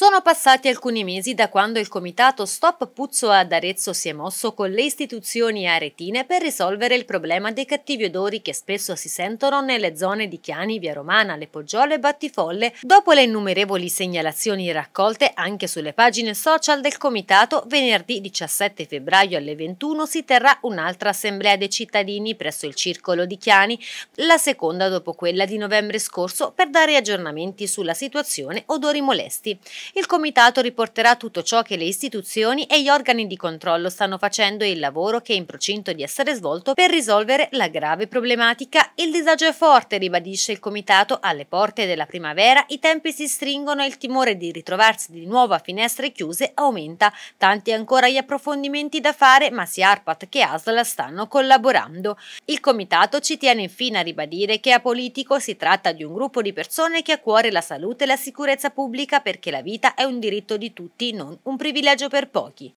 Sono passati alcuni mesi da quando il comitato Stop Puzzo ad Arezzo si è mosso con le istituzioni aretine per risolvere il problema dei cattivi odori che spesso si sentono nelle zone di Chiani, Via Romana, Le Poggiole e Battifolle, dopo le innumerevoli segnalazioni raccolte anche sulle pagine social del comitato, venerdì 17 febbraio alle 21 si terrà un'altra assemblea dei cittadini presso il circolo di Chiani, la seconda dopo quella di novembre scorso, per dare aggiornamenti sulla situazione odori molesti. Il Comitato riporterà tutto ciò che le istituzioni e gli organi di controllo stanno facendo e il lavoro che è in procinto di essere svolto per risolvere la grave problematica. Il disagio è forte, ribadisce il Comitato, alle porte della primavera i tempi si stringono e il timore di ritrovarsi di nuovo a finestre chiuse aumenta. Tanti ancora gli approfondimenti da fare, ma sia ARPAT che ASL stanno collaborando. Il Comitato ci tiene infine a ribadire che a Politico si tratta di un gruppo di persone che ha a cuore la salute e la sicurezza pubblica perché la vita vita è un diritto di tutti, non un privilegio per pochi.